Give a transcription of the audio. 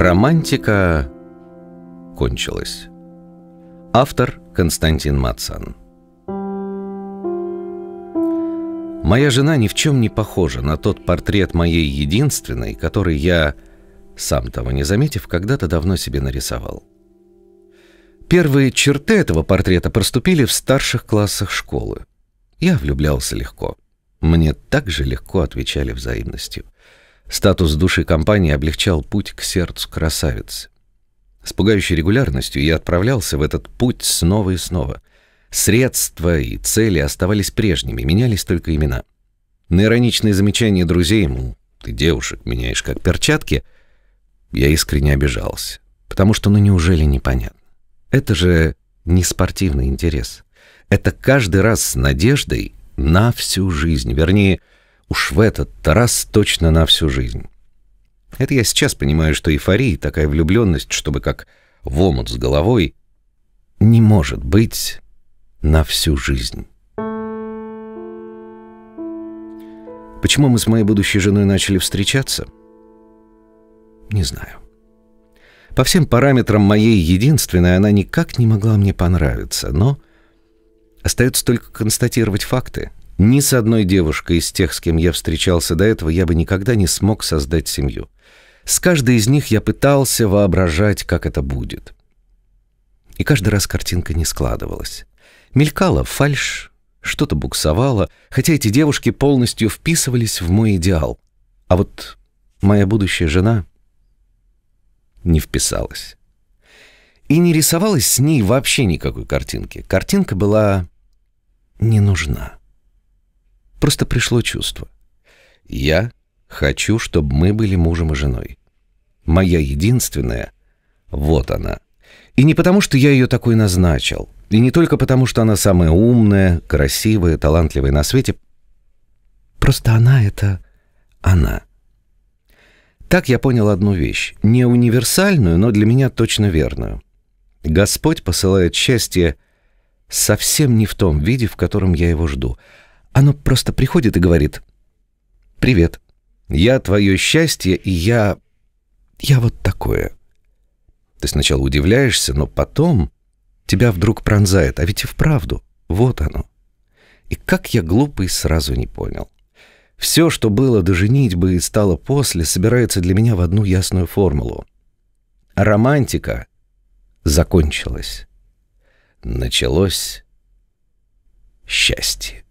Романтика кончилась. Автор Константин Мацан. Моя жена ни в чем не похожа на тот портрет моей единственной, который я, сам того не заметив, когда-то давно себе нарисовал. Первые черты этого портрета проступили в старших классах школы. Я влюблялся легко. Мне так же легко отвечали взаимностью. Статус души компании облегчал путь к сердцу красавицы. С пугающей регулярностью я отправлялся в этот путь снова и снова. Средства и цели оставались прежними, менялись только имена. На ироничные замечания друзей, мол, ты девушек меняешь как перчатки, я искренне обижался, потому что ну неужели непонятно? Это же не спортивный интерес. Это каждый раз с надеждой на всю жизнь, вернее, Уж в этот Тарас точно на всю жизнь. Это я сейчас понимаю, что эйфория, такая влюбленность, чтобы как в омут с головой, не может быть на всю жизнь. Почему мы с моей будущей женой начали встречаться? Не знаю. По всем параметрам моей единственной она никак не могла мне понравиться, но остается только констатировать факты, ни с одной девушкой из тех, с кем я встречался до этого, я бы никогда не смог создать семью. С каждой из них я пытался воображать, как это будет. И каждый раз картинка не складывалась. Мелькала фальшь, что-то буксовало, хотя эти девушки полностью вписывались в мой идеал. А вот моя будущая жена не вписалась. И не рисовалась с ней вообще никакой картинки. Картинка была не нужна. Просто пришло чувство. Я хочу, чтобы мы были мужем и женой. Моя единственная — вот она. И не потому, что я ее такой назначил, и не только потому, что она самая умная, красивая, талантливая на свете. Просто она — это она. Так я понял одну вещь, не универсальную, но для меня точно верную. Господь посылает счастье — совсем не в том виде, в котором я его жду. Оно просто приходит и говорит. «Привет. Я твое счастье, и я... я вот такое». Ты сначала удивляешься, но потом тебя вдруг пронзает. А ведь и вправду, вот оно. И как я глупый, сразу не понял. Все, что было до женитьбы и стало после, собирается для меня в одну ясную формулу. Романтика закончилась. Началось счастье.